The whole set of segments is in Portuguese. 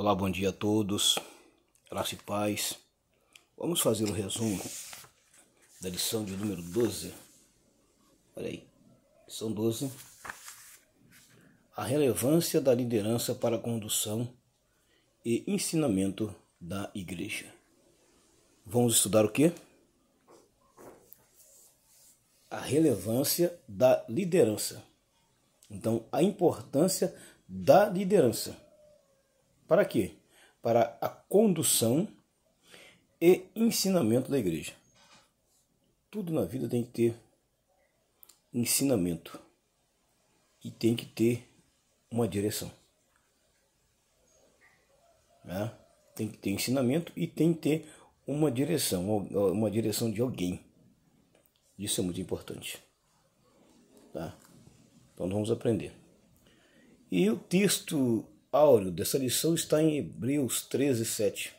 Olá, bom dia a todos, graça e paz. Vamos fazer o um resumo da lição de número 12. Olha aí, lição 12. A relevância da liderança para a condução e ensinamento da igreja. Vamos estudar o quê? A relevância da liderança. Então, a importância da liderança para quê? Para a condução e ensinamento da igreja. Tudo na vida tem que ter ensinamento e tem que ter uma direção. Né? Tem que ter ensinamento e tem que ter uma direção, uma direção de alguém. Isso é muito importante. Tá? Então vamos aprender. E o texto áureo dessa lição está em Hebreus 13, 7,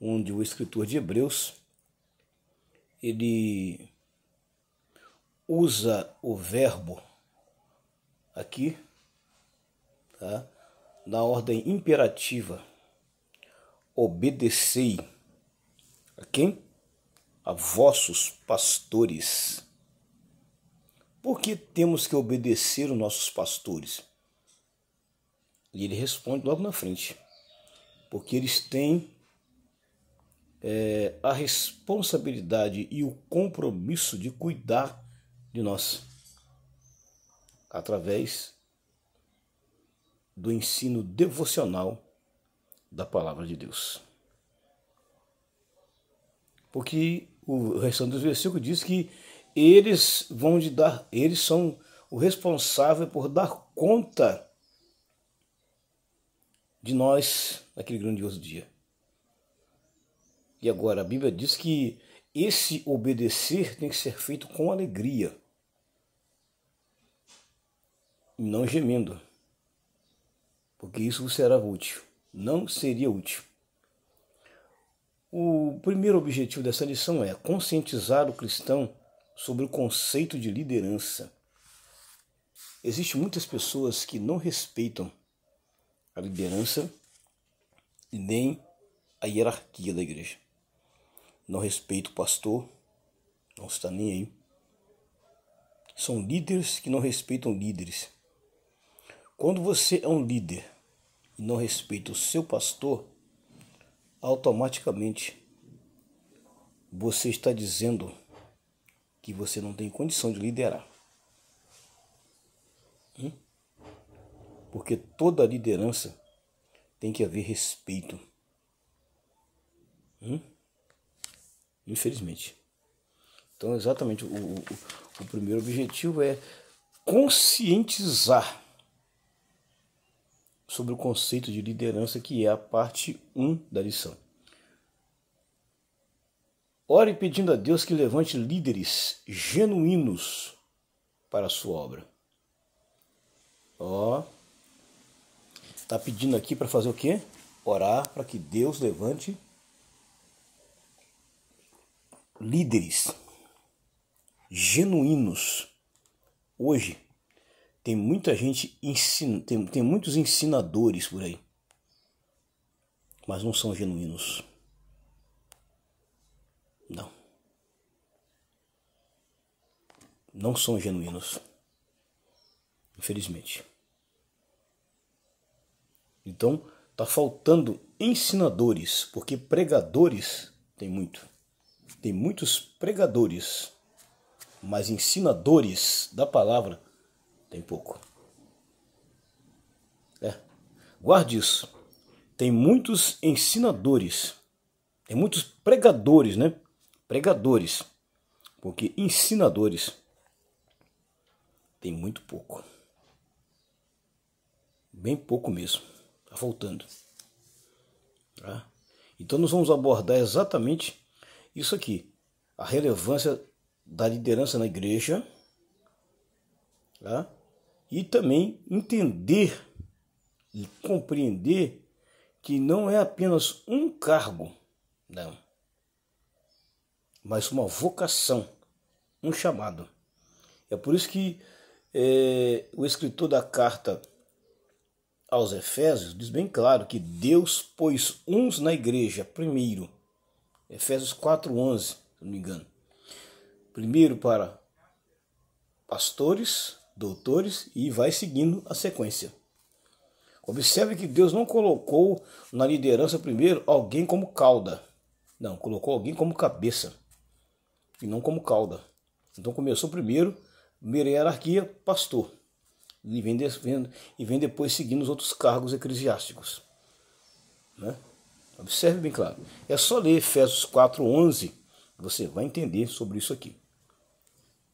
onde o escritor de Hebreus ele usa o verbo aqui tá? na ordem imperativa. Obedecei a quem? A vossos pastores. Por que temos que obedecer os nossos pastores? E ele responde logo na frente, porque eles têm é, a responsabilidade e o compromisso de cuidar de nós através do ensino devocional da palavra de Deus. Porque o restante dos versículos diz que eles vão de dar, eles são o responsável por dar conta de nós naquele grandioso dia. E agora, a Bíblia diz que esse obedecer tem que ser feito com alegria, e não gemendo, porque isso será útil. Não seria útil. O primeiro objetivo dessa lição é conscientizar o cristão sobre o conceito de liderança. Existem muitas pessoas que não respeitam a liderança e nem a hierarquia da igreja. Não respeita o pastor, não está nem aí. São líderes que não respeitam líderes. Quando você é um líder e não respeita o seu pastor, automaticamente você está dizendo que você não tem condição de liderar. Porque toda liderança tem que haver respeito. Hum? Infelizmente. Então, exatamente o, o, o primeiro objetivo é conscientizar sobre o conceito de liderança, que é a parte 1 da lição. Ore pedindo a Deus que levante líderes genuínos para a sua obra. Ó. Oh Está pedindo aqui para fazer o quê? Orar para que Deus levante líderes genuínos. Hoje tem muita gente ensina, tem, tem muitos ensinadores por aí, mas não são genuínos. Não. Não são genuínos. Infelizmente. Então, está faltando ensinadores, porque pregadores tem muito. Tem muitos pregadores, mas ensinadores da palavra tem pouco. É. Guarde isso. Tem muitos ensinadores, tem muitos pregadores, né? Pregadores, porque ensinadores tem muito pouco. Bem pouco mesmo voltando. Tá? Então nós vamos abordar exatamente isso aqui, a relevância da liderança na igreja tá? e também entender e compreender que não é apenas um cargo, não, mas uma vocação, um chamado. É por isso que é, o escritor da carta aos Efésios diz bem claro que Deus pôs uns na igreja primeiro. Efésios 4:11, se não me engano. Primeiro para pastores, doutores e vai seguindo a sequência. Observe que Deus não colocou na liderança primeiro alguém como cauda. Não, colocou alguém como cabeça e não como cauda. Então começou primeiro, primeira hierarquia, pastor e vem, e vem depois seguindo os outros cargos eclesiásticos. Né? Observe bem claro. É só ler Efésios 4,11, você vai entender sobre isso aqui.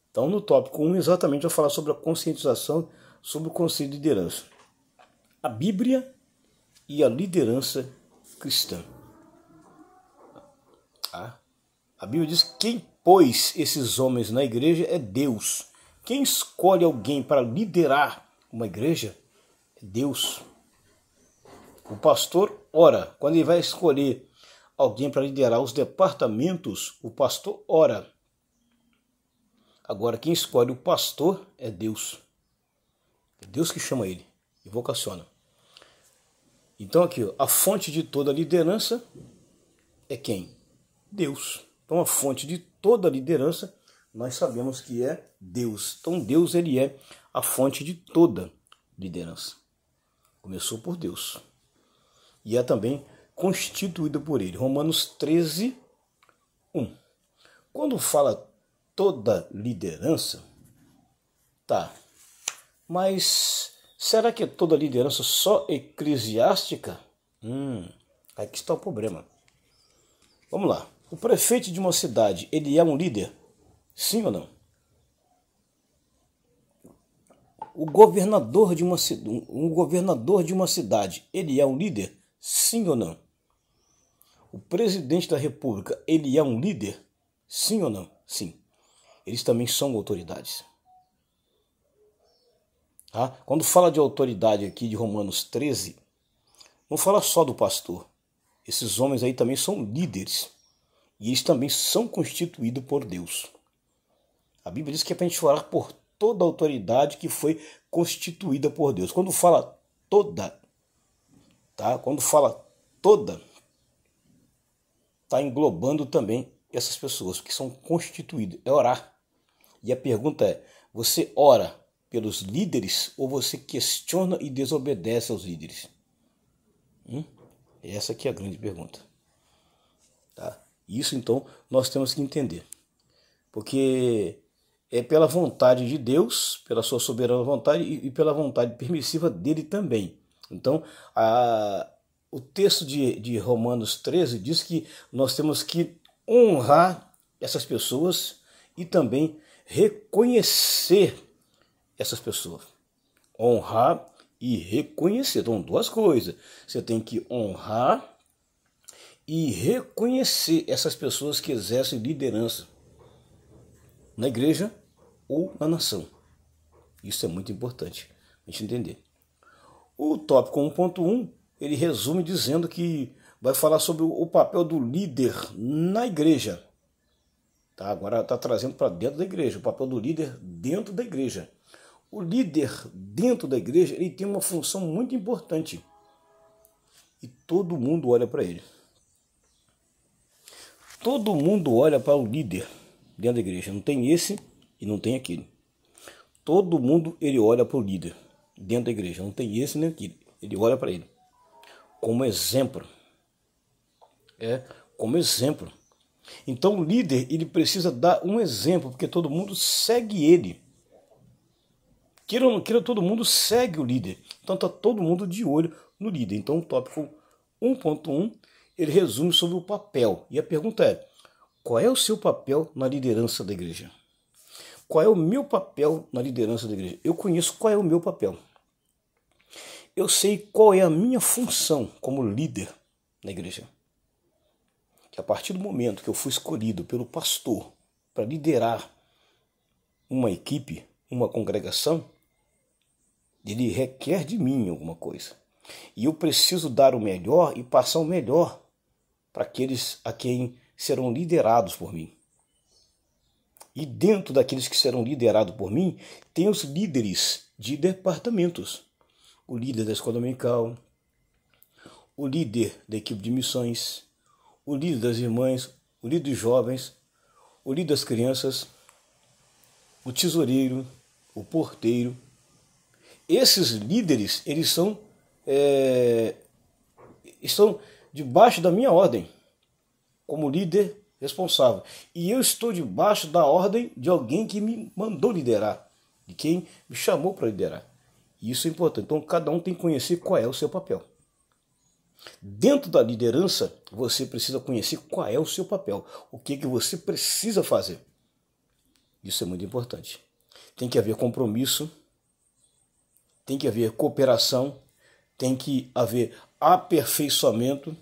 Então, no tópico 1, exatamente, eu vou falar sobre a conscientização sobre o conceito de liderança. A Bíblia e a liderança cristã. Ah, a Bíblia diz que quem pôs esses homens na igreja é Deus. Quem escolhe alguém para liderar uma igreja, Deus. O pastor ora. Quando ele vai escolher alguém para liderar os departamentos, o pastor ora. Agora, quem escolhe o pastor é Deus. É Deus que chama ele e vocaciona. Então, aqui, ó, a fonte de toda liderança é quem? Deus. Então, a fonte de toda liderança, nós sabemos que é Deus. Então, Deus, ele é a fonte de toda liderança. Começou por Deus e é também constituída por ele. Romanos 13, 1. Quando fala toda liderança, tá, mas será que é toda liderança só eclesiástica? Hum, aqui está o problema. Vamos lá. O prefeito de uma cidade, ele é um líder? Sim ou não? O governador de uma um governador de uma cidade, ele é um líder? Sim ou não? O presidente da República, ele é um líder? Sim ou não? Sim. Eles também são autoridades. Tá? Quando fala de autoridade aqui de Romanos 13, não fala só do pastor. Esses homens aí também são líderes. E eles também são constituídos por Deus. A Bíblia diz que é para a gente orar por toda a autoridade que foi constituída por Deus. Quando fala toda, tá? Quando fala toda, está englobando também essas pessoas que são constituídas. É orar. E a pergunta é: você ora pelos líderes ou você questiona e desobedece aos líderes? Hum? Essa aqui é a grande pergunta. Tá? Isso então nós temos que entender. Porque é pela vontade de Deus, pela sua soberana vontade e, e pela vontade permissiva dele também. Então, a, o texto de, de Romanos 13 diz que nós temos que honrar essas pessoas e também reconhecer essas pessoas. Honrar e reconhecer. Então, duas coisas. Você tem que honrar e reconhecer essas pessoas que exercem liderança na igreja ou na nação. Isso é muito importante a gente entender. O tópico 1.1 ele resume dizendo que vai falar sobre o papel do líder na igreja. Tá, agora está trazendo para dentro da igreja, o papel do líder dentro da igreja. O líder dentro da igreja ele tem uma função muito importante e todo mundo olha para ele. Todo mundo olha para o líder dentro da igreja. Não tem esse e não tem aquele. Todo mundo ele olha para o líder dentro da igreja. Não tem esse nem aquele. Ele olha para ele como exemplo. É, como exemplo. Então o líder ele precisa dar um exemplo, porque todo mundo segue ele. Queira ou não queira, todo mundo segue o líder. Então está todo mundo de olho no líder. Então o tópico 1.1 ele resume sobre o papel. E a pergunta é: qual é o seu papel na liderança da igreja? Qual é o meu papel na liderança da igreja? Eu conheço qual é o meu papel. Eu sei qual é a minha função como líder na igreja. Que a partir do momento que eu fui escolhido pelo pastor para liderar uma equipe, uma congregação, ele requer de mim alguma coisa. E eu preciso dar o melhor e passar o melhor para aqueles a quem serão liderados por mim. E dentro daqueles que serão liderados por mim, tem os líderes de departamentos. O líder da escola dominical, o líder da equipe de missões, o líder das irmãs, o líder dos jovens, o líder das crianças, o tesoureiro, o porteiro. Esses líderes, eles são, é, estão debaixo da minha ordem, como líder responsável. E eu estou debaixo da ordem de alguém que me mandou liderar, de quem me chamou para liderar. E isso é importante. Então cada um tem que conhecer qual é o seu papel. Dentro da liderança, você precisa conhecer qual é o seu papel, o que, que você precisa fazer. Isso é muito importante. Tem que haver compromisso, tem que haver cooperação, tem que haver aperfeiçoamento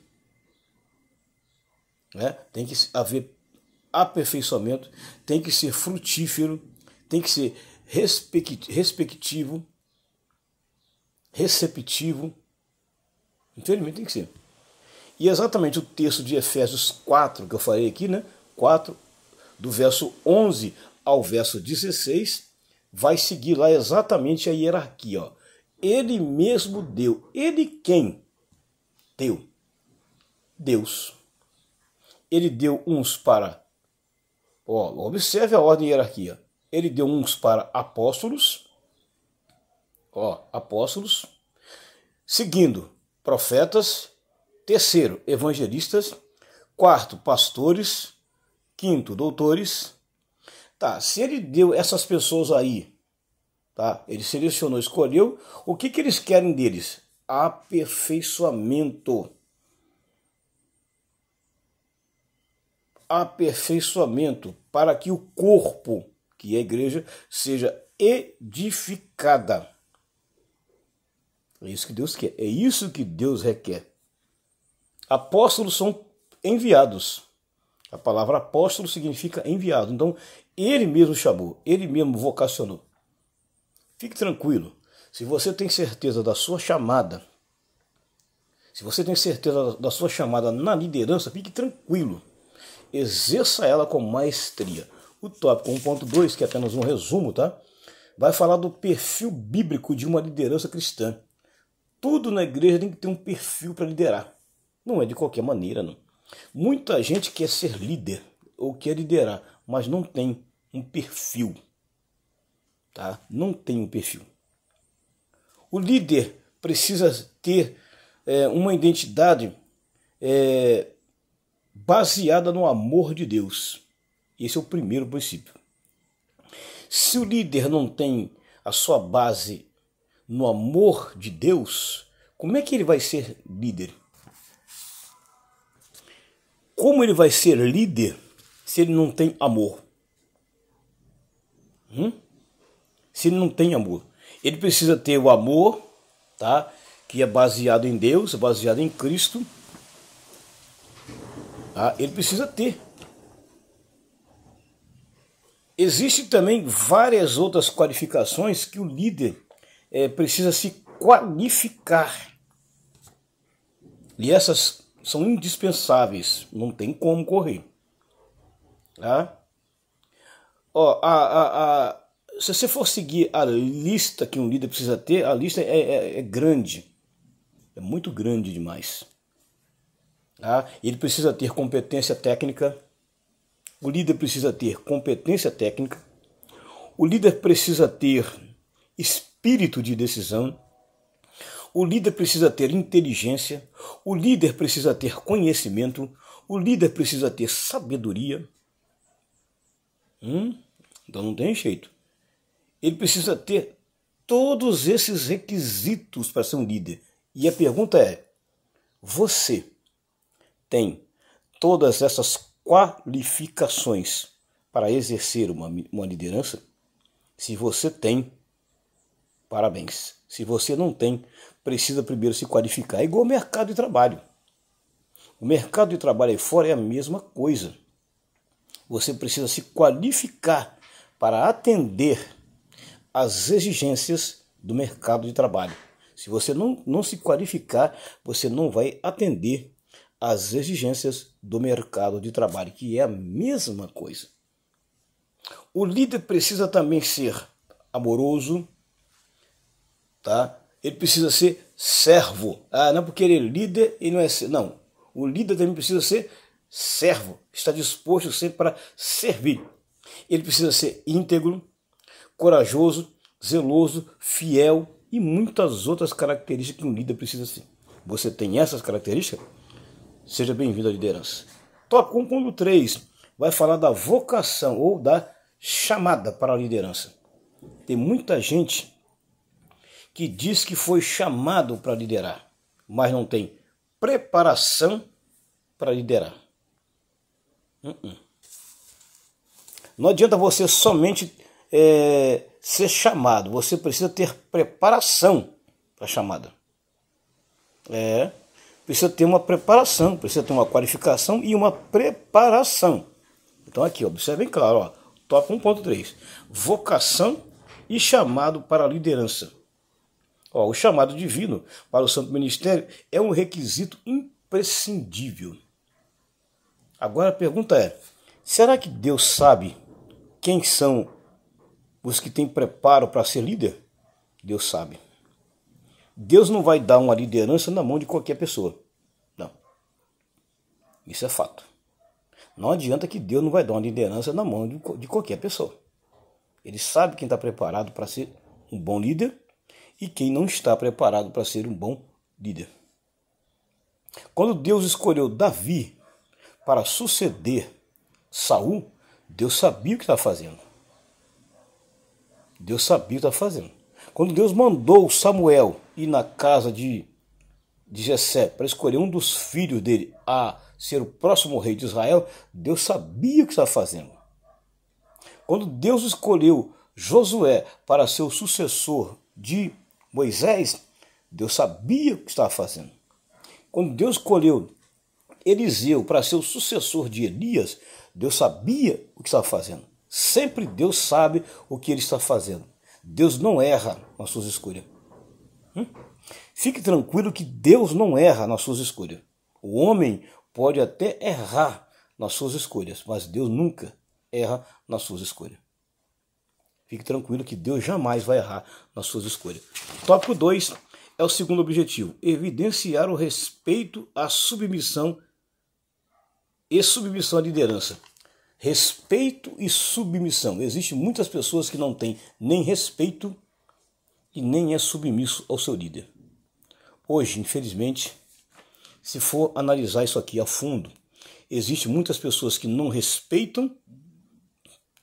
né? tem que haver aperfeiçoamento, tem que ser frutífero, tem que ser respectivo, receptivo. Infelizmente tem que ser. E exatamente o texto de Efésios 4 que eu falei aqui, né? 4, do verso 11 ao verso 16, vai seguir lá exatamente a hierarquia. Ó. Ele mesmo deu. Ele quem? Deu. Deus ele deu uns para. Ó, observe a ordem e hierarquia. Ele deu uns para apóstolos, ó, apóstolos, seguindo profetas, terceiro, evangelistas, quarto, pastores, quinto, doutores. Tá, se ele deu essas pessoas aí, tá? Ele selecionou, escolheu, o que que eles querem deles? Aperfeiçoamento. aperfeiçoamento, para que o corpo, que é a igreja, seja edificada. É isso que Deus quer, é isso que Deus requer. Apóstolos são enviados. A palavra apóstolo significa enviado. Então, ele mesmo chamou, ele mesmo vocacionou. Fique tranquilo. Se você tem certeza da sua chamada, se você tem certeza da sua chamada na liderança, fique tranquilo exerça ela com maestria. O tópico 1.2, que é apenas um resumo, tá? Vai falar do perfil bíblico de uma liderança cristã. Tudo na igreja tem que ter um perfil para liderar. Não é de qualquer maneira, não. Muita gente quer ser líder ou quer liderar, mas não tem um perfil. Tá? Não tem um perfil. O líder precisa ter é, uma identidade é, baseada no amor de Deus. Esse é o primeiro princípio. Se o líder não tem a sua base no amor de Deus, como é que ele vai ser líder? Como ele vai ser líder se ele não tem amor? Hum? Se ele não tem amor, ele precisa ter o amor, tá? Que é baseado em Deus, é baseado em Cristo ah, ele precisa ter. Existem também várias outras qualificações que o líder é, precisa se qualificar. E essas são indispensáveis, não tem como correr. Tá? Ó, a, a, a, se você for seguir a lista que um líder precisa ter, a lista é, é, é grande. É muito grande demais. Tá? Ele precisa ter competência técnica, o líder precisa ter competência técnica, o líder precisa ter espírito de decisão, o líder precisa ter inteligência, o líder precisa ter conhecimento, o líder precisa ter sabedoria. Hum? Então não tem jeito. Ele precisa ter todos esses requisitos para ser um líder. E a pergunta é: você tem todas essas qualificações para exercer uma, uma liderança? Se você tem, parabéns. Se você não tem, precisa primeiro se qualificar. É igual ao mercado de trabalho. O mercado de trabalho aí fora é a mesma coisa. Você precisa se qualificar para atender às exigências do mercado de trabalho. Se você não, não se qualificar, você não vai atender às exigências do mercado de trabalho, que é a mesma coisa. O líder precisa também ser amoroso, tá? Ele precisa ser servo. Ah, não é porque ele é líder, e não é ser. Não. O líder também precisa ser servo. Está disposto sempre para servir. Ele precisa ser íntegro, corajoso, zeloso, fiel e muitas outras características que um líder precisa ser. Você tem essas características? Seja bem-vindo à liderança. Tópico 1.3 vai falar da vocação ou da chamada para a liderança. Tem muita gente que diz que foi chamado para liderar, mas não tem preparação para liderar. Não, uh-uh. não adianta você somente é, ser chamado, você precisa ter preparação para a chamada. É, precisa ter uma preparação, precisa ter uma qualificação e uma preparação. Então aqui, observem claro, ó, top 1.3, vocação e chamado para a liderança. Ó, o chamado divino para o santo ministério é um requisito imprescindível. Agora a pergunta é: será que Deus sabe quem são os que têm preparo para ser líder? Deus sabe. Deus não vai dar uma liderança na mão de qualquer pessoa. Isso é fato. Não adianta que Deus não vai dar uma liderança na mão de qualquer pessoa. Ele sabe quem está preparado para ser um bom líder e quem não está preparado para ser um bom líder. Quando Deus escolheu Davi para suceder Saul, Deus sabia o que estava tá fazendo. Deus sabia o que estava tá fazendo. Quando Deus mandou Samuel ir na casa de, de Jessé para escolher um dos filhos dele, a ser o próximo rei de Israel, Deus sabia o que estava fazendo. Quando Deus escolheu Josué para ser o sucessor de Moisés, Deus sabia o que estava fazendo. Quando Deus escolheu Eliseu para ser o sucessor de Elias, Deus sabia o que estava fazendo. Sempre Deus sabe o que ele está fazendo. Deus não erra nas suas escolhas. Hum? Fique tranquilo que Deus não erra nas suas escolhas. O homem pode até errar nas suas escolhas, mas Deus nunca erra nas suas escolhas. Fique tranquilo que Deus jamais vai errar nas suas escolhas. Tópico 2 é o segundo objetivo: evidenciar o respeito à submissão e submissão à liderança. Respeito e submissão. Existem muitas pessoas que não têm nem respeito e nem é submisso ao seu líder. Hoje, infelizmente, se for analisar isso aqui a fundo, existem muitas pessoas que não respeitam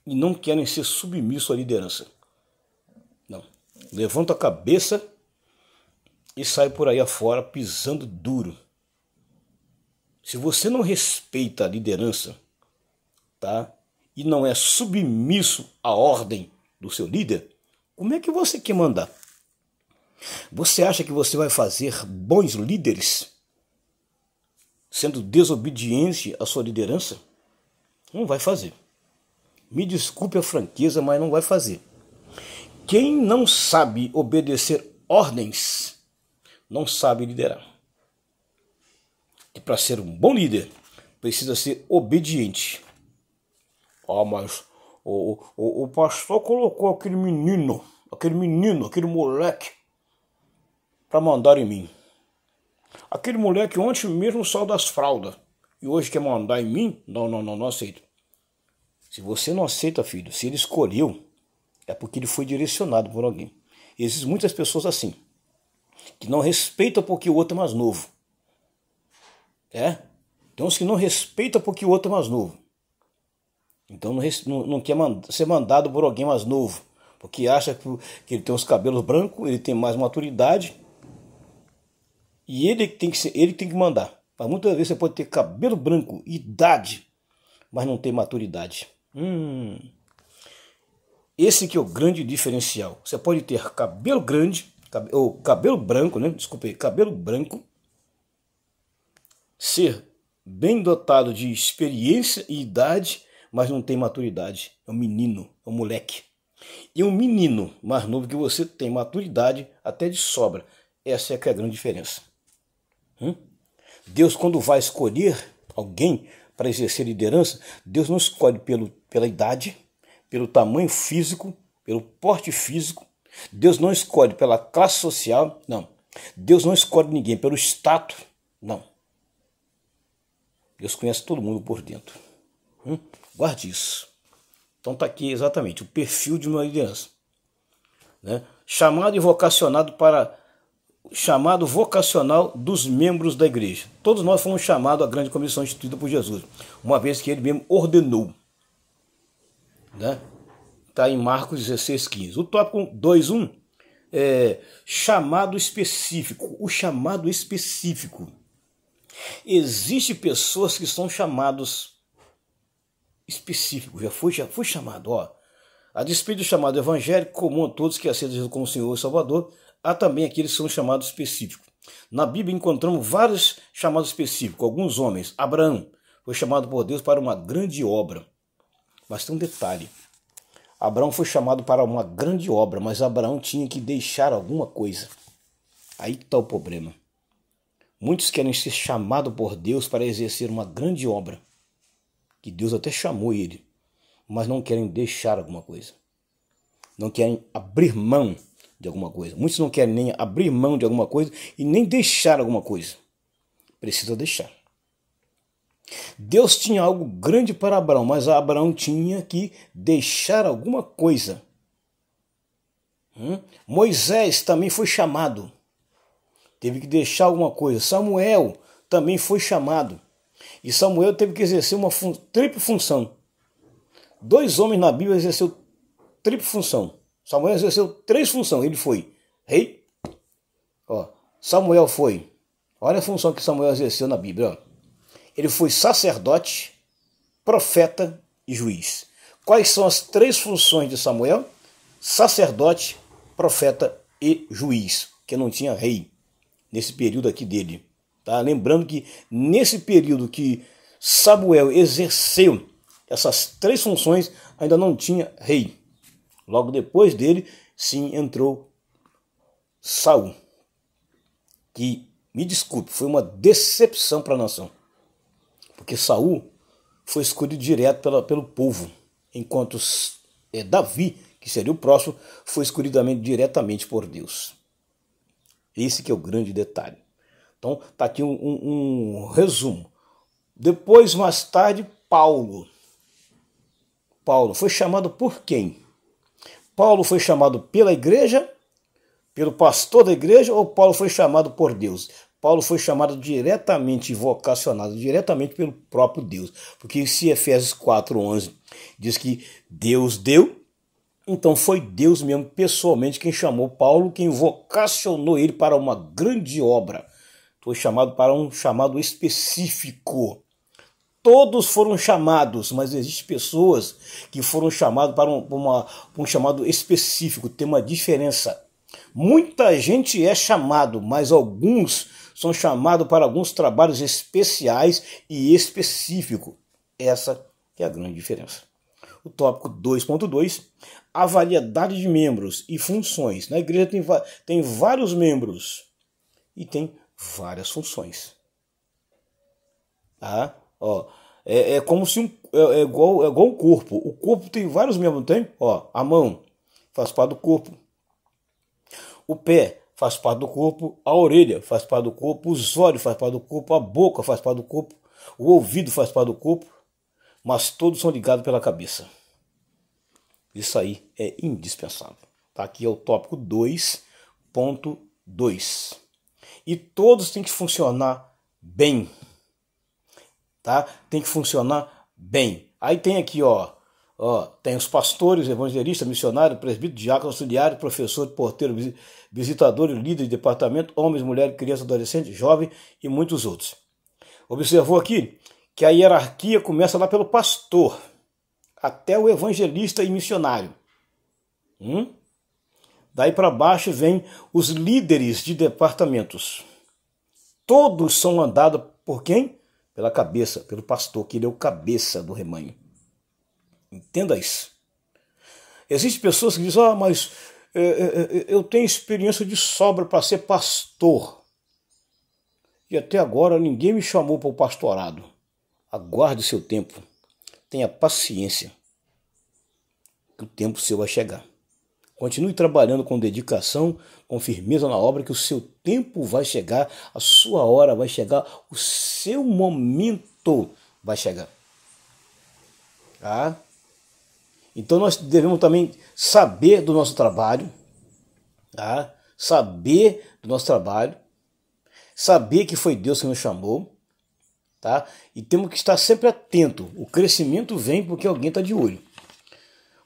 e não querem ser submisso à liderança. Não. Levanta a cabeça e sai por aí afora pisando duro. Se você não respeita a liderança, tá? E não é submisso à ordem do seu líder, como é que você quer mandar? Você acha que você vai fazer bons líderes? sendo desobediente à sua liderança, não vai fazer. Me desculpe a franqueza, mas não vai fazer. Quem não sabe obedecer ordens, não sabe liderar. E para ser um bom líder, precisa ser obediente. Ah, mas o, o, o pastor colocou aquele menino, aquele menino, aquele moleque, para mandar em mim. Aquele moleque ontem mesmo saiu das fraldas. E hoje quer mandar em mim? Não, não, não, não aceito. Se você não aceita, filho, se ele escolheu, é porque ele foi direcionado por alguém. E existem muitas pessoas assim, que não respeitam porque o outro é mais novo. É? Tem uns que não respeitam porque o outro é mais novo. Então não, não quer mand ser mandado por alguém mais novo, porque acha que, que ele tem os cabelos brancos, ele tem mais maturidade e ele tem que, ser, ele tem que mandar. Mas muitas vezes você pode ter cabelo branco, idade, mas não ter maturidade. Hum. Esse que é o grande diferencial. Você pode ter cabelo grande, ou cabelo branco, né? Desculpe, cabelo branco, ser bem dotado de experiência e idade, mas não tem maturidade. É um menino, é um moleque. E um menino mais novo que você tem maturidade até de sobra. Essa é, é a grande diferença. Hum? Deus, quando vai escolher alguém para exercer liderança, Deus não escolhe pelo, pela idade, pelo tamanho físico, pelo porte físico. Deus não escolhe pela classe social, não. Deus não escolhe ninguém pelo status, não. Deus conhece todo mundo por dentro. Hum? Guarde isso. Então está aqui exatamente o perfil de uma liderança. Né? Chamado e vocacionado para chamado vocacional dos membros da igreja. Todos nós fomos chamados à grande comissão instituída por Jesus, uma vez que ele mesmo ordenou. Está né? Tá em Marcos 16, 15. O tópico 2, 1 é chamado específico. O chamado específico. Existem pessoas que são chamados específicos. Já fui, já fui chamado. Ó. A despeito do chamado evangélico, comum a todos que aceitam Jesus como Senhor e Salvador, há também aqueles que são chamados específicos. Na Bíblia encontramos vários chamados específicos. Alguns homens, Abraão foi chamado por Deus para uma grande obra. Mas tem um detalhe: Abraão foi chamado para uma grande obra, mas Abraão tinha que deixar alguma coisa. Aí está o problema. Muitos querem ser chamados por Deus para exercer uma grande obra, que Deus até chamou ele, mas não querem deixar alguma coisa. Não querem abrir mão de alguma coisa. Muitos não querem nem abrir mão de alguma coisa e nem deixar alguma coisa. Precisa deixar. Deus tinha algo grande para Abraão, mas Abraão tinha que deixar alguma coisa. Hum? Moisés também foi chamado, teve que deixar alguma coisa. Samuel também foi chamado, e Samuel teve que exercer uma fun tripla função. Dois homens na Bíblia exerceram tripla função: Samuel exerceu três funções. Ele foi rei. Ó, Samuel foi. Olha a função que Samuel exerceu na Bíblia. Ó. Ele foi sacerdote, profeta e juiz. Quais são as três funções de Samuel? Sacerdote, profeta e juiz, que não tinha rei nesse período aqui dele. Tá? Lembrando que nesse período que Samuel exerceu essas três funções, ainda não tinha rei. Logo depois dele, sim, entrou Saul, que, me desculpe, foi uma decepção para a nação. Porque Saul foi escolhido direto pela, pelo povo, enquanto é, Davi, que seria o próximo, foi escolhido diretamente por Deus. Esse que é o grande detalhe. Então, tá aqui um, um, um resumo. Depois, mais tarde, Paulo. Paulo foi chamado por quem? Paulo foi chamado pela igreja, pelo pastor da igreja, ou Paulo foi chamado por Deus? Paulo foi chamado diretamente, vocacionado diretamente pelo próprio Deus. Porque se Efésios 4,11 diz que Deus deu, então foi Deus mesmo pessoalmente quem chamou Paulo, quem vocacionou ele para uma grande obra. Foi chamado para um chamado específico todos foram chamados, mas existem pessoas que foram chamadas para um, uma, um chamado específico, tem uma diferença. Muita gente é chamado, mas alguns são chamados para alguns trabalhos especiais e específico. Essa é a grande diferença. O tópico 2.2, a variedade de membros e funções. Na igreja tem, tem vários membros e tem várias funções. Tá? Ó, é, é como se um, é, é, igual, é igual um corpo. O corpo tem vários membros, não tem? Ó, a mão faz parte do corpo. O pé faz parte do corpo. A orelha faz parte do corpo. Os olhos faz parte do corpo. A boca faz parte do corpo. O ouvido faz parte do corpo. Mas todos são ligados pela cabeça. Isso aí é indispensável. Tá? Aqui é o tópico 2.2. E todos têm que funcionar bem tá? Tem que funcionar bem. Aí tem aqui, ó, ó tem os pastores, evangelistas, missionários, presbítero, diácono, auxiliar, professor, porteiro, visitador, líder de departamento, homens, mulheres, crianças, adolescentes, jovens e muitos outros. Observou aqui que a hierarquia começa lá pelo pastor, até o evangelista e missionário. Hum? Daí para baixo vem os líderes de departamentos. Todos são mandados por quem? pela cabeça, pelo pastor, que ele é o cabeça do rebanho. Entenda isso. Existem pessoas que dizem, ah, mas é, é, é eu tenho experiência de sobra para ser pastor. E até agora ninguém me chamou para o pastorado. Aguarde o seu tempo. Tenha paciência. Que o tempo seu vai chegar. Continue trabalhando com dedicação, com firmeza na obra, que o seu tempo vai chegar, a sua hora vai chegar, o seu momento vai chegar. Tá? Então nós devemos também saber do nosso trabalho, tá? saber do nosso trabalho, saber que foi Deus que nos chamou, tá? E temos que estar sempre atento. O crescimento vem porque alguém está de olho.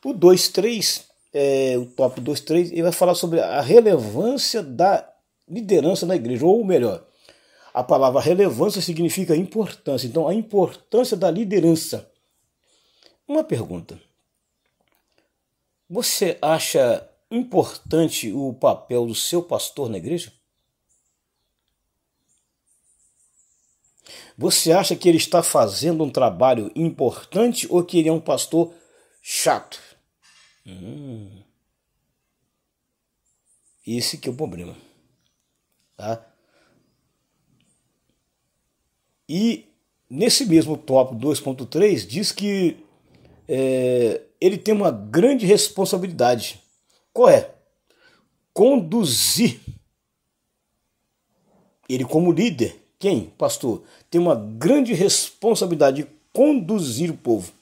O 2, 3 é, o top 2, 3, ele vai falar sobre a relevância da liderança na igreja, ou melhor, a palavra relevância significa importância, então a importância da liderança. Uma pergunta: Você acha importante o papel do seu pastor na igreja? Você acha que ele está fazendo um trabalho importante ou que ele é um pastor chato? Hum. Esse que é o problema, tá? E nesse mesmo tópico 2.3 diz que é, ele tem uma grande responsabilidade. Qual é? Conduzir. Ele como líder, quem, pastor, tem uma grande responsabilidade de conduzir o povo.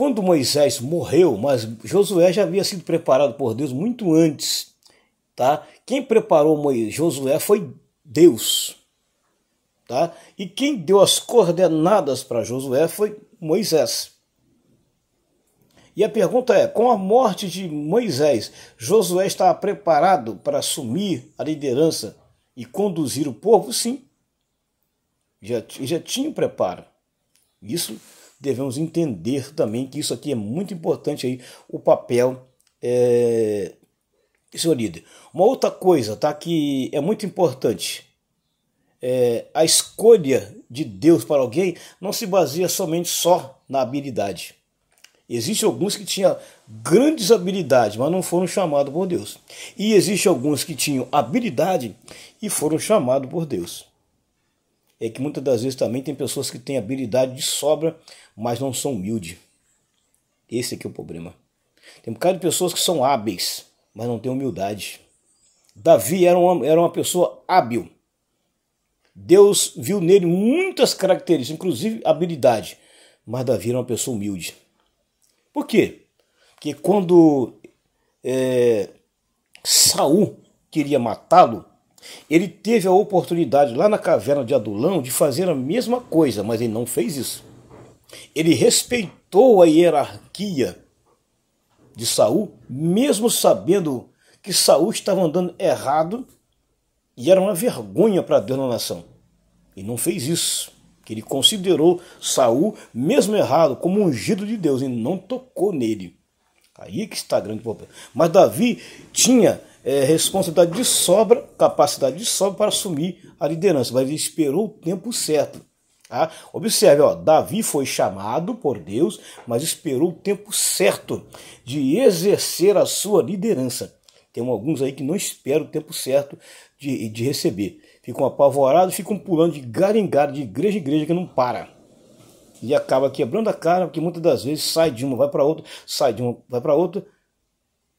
Quando Moisés morreu, mas Josué já havia sido preparado por Deus muito antes, tá? Quem preparou Moisés, Josué foi Deus, tá? E quem deu as coordenadas para Josué foi Moisés. E a pergunta é: com a morte de Moisés, Josué estava preparado para assumir a liderança e conduzir o povo? Sim. Já, já tinha preparo. Isso devemos entender também que isso aqui é muito importante aí, o papel é, seu líder. Uma outra coisa tá, que é muito importante. É, a escolha de Deus para alguém não se baseia somente só na habilidade. Existem alguns que tinham grandes habilidades, mas não foram chamados por Deus. E existem alguns que tinham habilidade e foram chamados por Deus. É que muitas das vezes também tem pessoas que têm habilidade de sobra, mas não são humildes. Esse aqui é o problema. Tem um bocado de pessoas que são hábeis, mas não têm humildade. Davi era uma, era uma pessoa hábil. Deus viu nele muitas características, inclusive habilidade. Mas Davi era uma pessoa humilde. Por quê? Porque quando é, Saul queria matá-lo, ele teve a oportunidade lá na caverna de Adulão de fazer a mesma coisa, mas ele não fez isso. Ele respeitou a hierarquia de Saul, mesmo sabendo que Saul estava andando errado e era uma vergonha para Deus na nação. E não fez isso. Que ele considerou Saul, mesmo errado, como ungido de Deus e não tocou nele. Aí é que está grande problema. Mas Davi tinha é, responsabilidade de sobra, capacidade de sobra para assumir a liderança, mas ele esperou o tempo certo. Tá? Observe, ó, Davi foi chamado por Deus, mas esperou o tempo certo de exercer a sua liderança. Tem alguns aí que não esperam o tempo certo de, de receber. Ficam apavorados, ficam pulando de garingado de igreja em igreja, que não para. E acaba quebrando a cara, porque muitas das vezes sai de uma, vai para outra, sai de uma, vai para outra,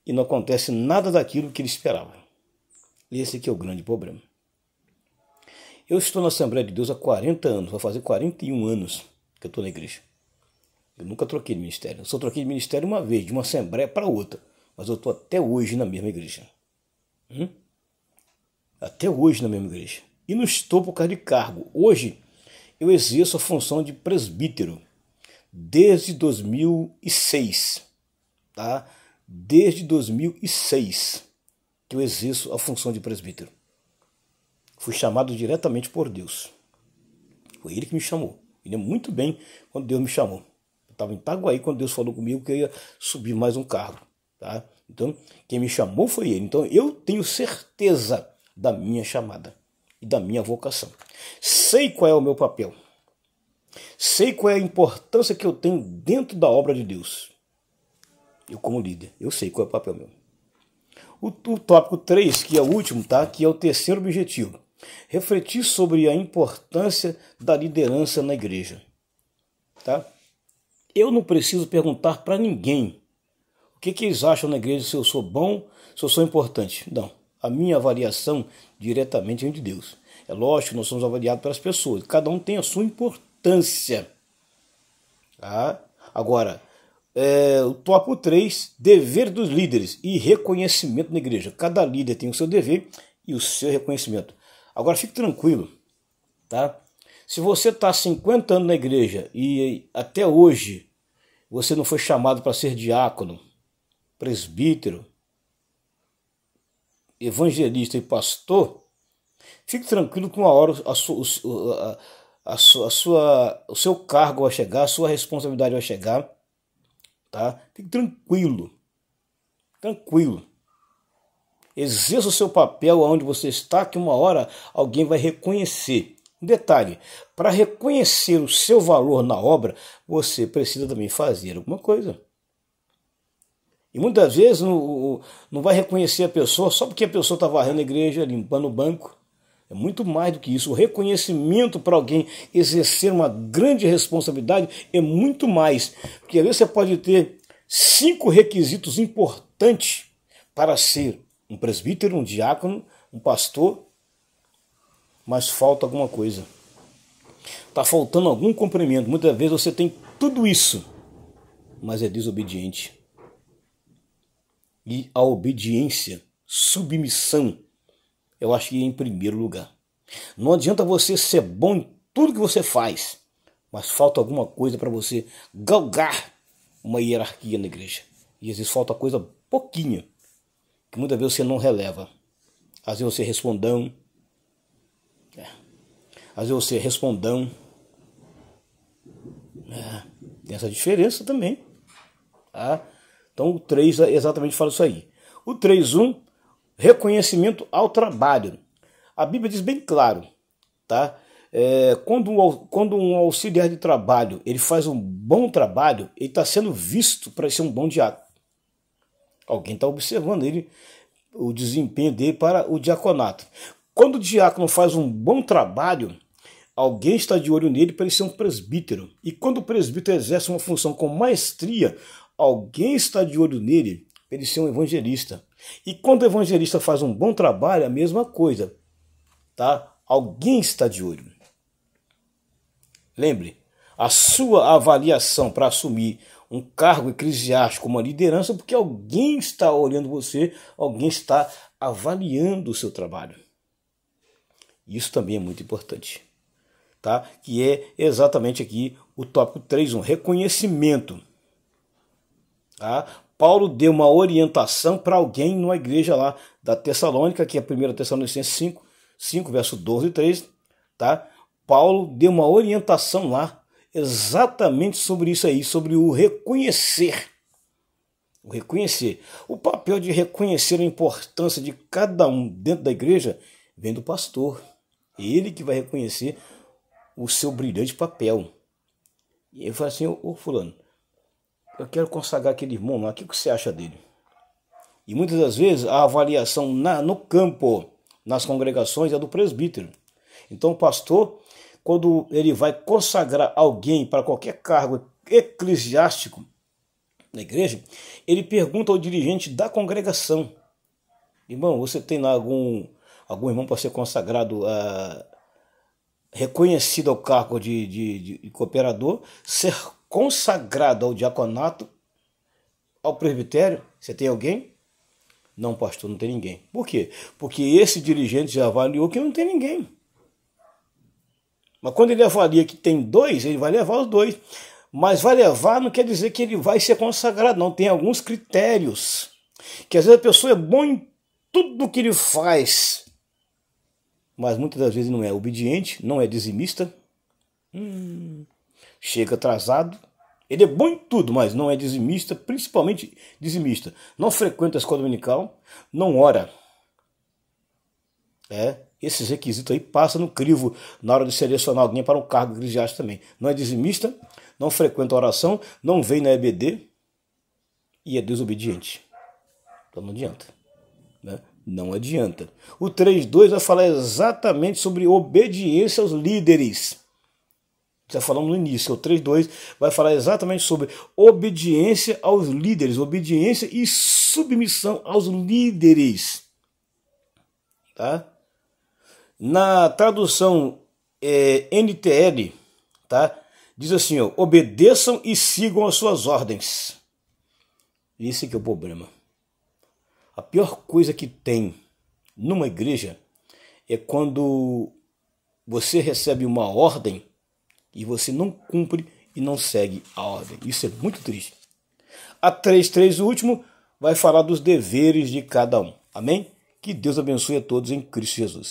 e não acontece nada daquilo que ele esperava. E esse aqui é o grande problema. Eu estou na Assembleia de Deus há 40 anos, vai fazer 41 anos que eu estou na igreja. Eu nunca troquei de ministério. Eu só troquei de ministério uma vez, de uma Assembleia para outra. Mas eu estou até hoje na mesma igreja. Hum? Até hoje na mesma igreja. E não estou por causa de cargo. Hoje eu exerço a função de presbítero desde 2006, tá? Desde 2006 que eu exerço a função de presbítero. Fui chamado diretamente por Deus. Foi Ele que me chamou. Me lembro é muito bem quando Deus me chamou. Eu estava em Itaguaí quando Deus falou comigo que eu ia subir mais um cargo. Tá? Então, quem me chamou foi Ele. Então, eu tenho certeza da minha chamada e da minha vocação. Sei qual é o meu papel. Sei qual é a importância que eu tenho dentro da obra de Deus. Eu, como líder, eu sei qual é o papel meu. O, o tópico 3, que é o último, tá? que é o terceiro objetivo refletir sobre a importância da liderança na igreja. Tá? Eu não preciso perguntar para ninguém o que, que eles acham na igreja se eu sou bom, se eu sou importante. Não. A minha avaliação diretamente vem de Deus. É lógico, nós somos avaliados pelas pessoas. Cada um tem a sua importância. Tá? Agora, é, o topo 3, dever dos líderes e reconhecimento na igreja. Cada líder tem o seu dever e o seu reconhecimento. Agora fique tranquilo, tá? Se você está 50 anos na igreja e até hoje você não foi chamado para ser diácono, presbítero, evangelista e pastor, fique tranquilo que uma hora a sua, a, a sua, o seu cargo vai chegar, a sua responsabilidade vai chegar, tá? Fique tranquilo, tranquilo. Exerça o seu papel onde você está, que uma hora alguém vai reconhecer. Um detalhe: para reconhecer o seu valor na obra, você precisa também fazer alguma coisa. E muitas vezes não, não vai reconhecer a pessoa só porque a pessoa está varrendo a igreja, limpando o banco. É muito mais do que isso. O reconhecimento para alguém exercer uma grande responsabilidade é muito mais. Porque às vezes você pode ter cinco requisitos importantes para ser um presbítero, um diácono, um pastor, mas falta alguma coisa. Está faltando algum cumprimento. Muitas vezes você tem tudo isso, mas é desobediente. E a obediência, submissão, eu acho que é em primeiro lugar. Não adianta você ser bom em tudo que você faz, mas falta alguma coisa para você galgar uma hierarquia na igreja. E às vezes falta coisa pouquinha que muitas vezes você não releva. Às vezes você é respondão. É. Às vezes você é respondão. É. Tem essa diferença também. Tá? Então o 3 é exatamente fala isso aí. O 3.1, reconhecimento ao trabalho. A Bíblia diz bem claro, tá? É, quando, um, quando um auxiliar de trabalho ele faz um bom trabalho, ele está sendo visto para ser um bom diácono. Alguém está observando ele, o desempenho dele para o diaconato. Quando o diácono faz um bom trabalho, alguém está de olho nele para ele ser um presbítero. E quando o presbítero exerce uma função com maestria, alguém está de olho nele para ele ser um evangelista. E quando o evangelista faz um bom trabalho, a mesma coisa, tá? Alguém está de olho. Lembre, a sua avaliação para assumir um cargo eclesiástico, uma liderança, porque alguém está olhando você, alguém está avaliando o seu trabalho. Isso também é muito importante. Tá? Que é exatamente aqui o tópico 3, um reconhecimento. Tá? Paulo deu uma orientação para alguém numa igreja lá da Tessalônica, que é 1 Tessalonicenses 5, 5, verso 12 e 13. tá? Paulo deu uma orientação lá exatamente sobre isso aí, sobre o reconhecer. O reconhecer. O papel de reconhecer a importância de cada um dentro da igreja vem do pastor. Ele que vai reconhecer o seu brilhante papel. E eu fala assim, ô, fulano, eu quero consagrar aquele irmão lá, o que você acha dele? E muitas das vezes a avaliação na, no campo, nas congregações, é do presbítero. Então o pastor quando ele vai consagrar alguém para qualquer cargo eclesiástico na igreja, ele pergunta ao dirigente da congregação: Irmão, você tem lá algum, algum irmão para ser consagrado a. Ah, reconhecido ao cargo de, de, de cooperador, ser consagrado ao diaconato, ao presbitério? Você tem alguém? Não, pastor, não tem ninguém. Por quê? Porque esse dirigente já avaliou que não tem ninguém. Mas quando ele avalia que tem dois, ele vai levar os dois. Mas vai levar não quer dizer que ele vai ser consagrado, não. Tem alguns critérios. Que às vezes a pessoa é boa em tudo que ele faz, mas muitas das vezes não é obediente, não é dizimista, hum, chega atrasado. Ele é bom em tudo, mas não é dizimista, principalmente dizimista. Não frequenta a escola dominical, não ora. É, esses requisitos aí passam no crivo na hora de selecionar alguém para o cargo eclesiástico também. Não é dizimista, não frequenta oração, não vem na EBD e é desobediente. Então não adianta. Né? Não adianta. O 3.2 vai falar exatamente sobre obediência aos líderes. Já falamos no início, o 3.2 vai falar exatamente sobre obediência aos líderes, obediência e submissão aos líderes. Tá? Na tradução é, NTL, tá? Diz assim, ó, obedeçam e sigam as suas ordens. Esse que é o problema. A pior coisa que tem numa igreja é quando você recebe uma ordem e você não cumpre e não segue a ordem. Isso é muito triste. A 3.3, o último, vai falar dos deveres de cada um. Amém? Que Deus abençoe a todos em Cristo Jesus.